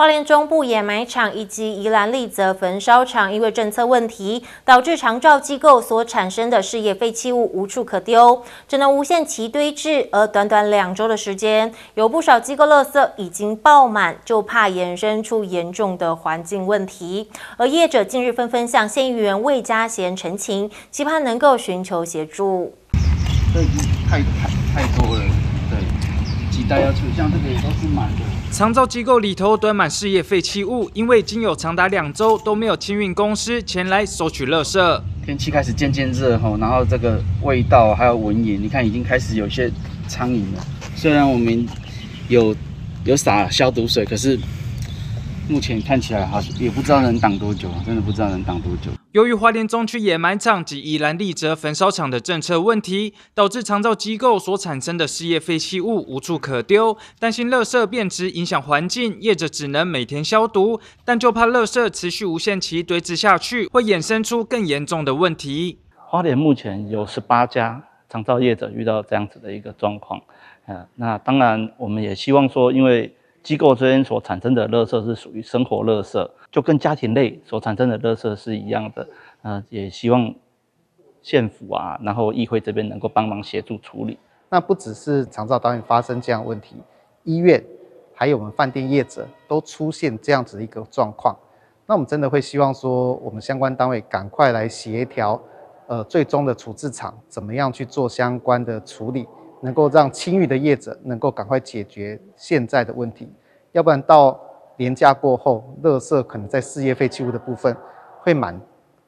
花莲中部掩埋场以及宜兰丽泽焚烧厂，因为政策问题，导致长照机构所产生的事业废弃物无处可丢，只能无限期堆置。而短短两周的时间，有不少机构垃圾已经爆满，就怕衍生出严重的环境问题。而业者近日纷纷向县议员魏家贤陈情，期盼能够寻求协助。这已经太太太多了，对，几袋要取，像这个也都是满的。长照机构里头堆满事业废弃物，因为已经有长达两周都没有清运公司前来收取垃圾。天气开始渐渐热吼，然后这个味道还有蚊蝇，你看已经开始有些苍蝇了。虽然我们有有洒消毒水，可是目前看起来好像也不知道能挡多久真的不知道能挡多久。由于花莲中区野蛮场及宜兰立泽焚烧厂的政策问题，导致长造机构所产生的事业废弃物无处可丢，担心垃圾变质影响环境，业者只能每天消毒，但就怕垃圾持续无限期堆置下去，会衍生出更严重的问题。花莲目前有十八家长造业者遇到这样子的一个状况，呃，那当然我们也希望说，因为。机构之间所产生的垃圾是属于生活垃圾，就跟家庭类所产生的垃圾是一样的。嗯，也希望县府啊，然后议会这边能够帮忙协助处理。那不只是长照导演发生这样问题，医院还有我们饭店业者都出现这样子一个状况。那我们真的会希望说，我们相关单位赶快来协调，呃，最终的处置场怎么样去做相关的处理。能够让青玉的业者能够赶快解决现在的问题，要不然到年假过后，乐色可能在事业废弃物的部分会满，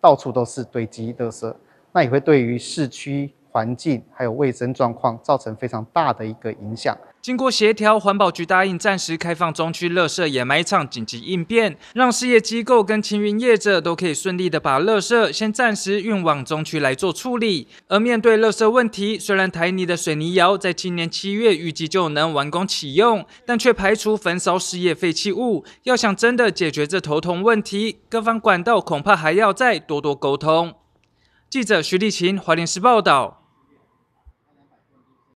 到处都是堆积乐色，那也会对于市区环境还有卫生状况造成非常大的一个影响。经过协调，环保局答应暂时开放中区垃圾掩埋场紧急应变，让事业机构跟青云业者都可以顺利的把垃圾先暂时运往中区来做处理。而面对垃圾问题，虽然台泥的水泥窑在今年七月预计就能完工启用，但却排除焚烧事业废弃物。要想真的解决这头痛问题，各方管道恐怕还要再多多沟通。记者徐立勤，华联时报道。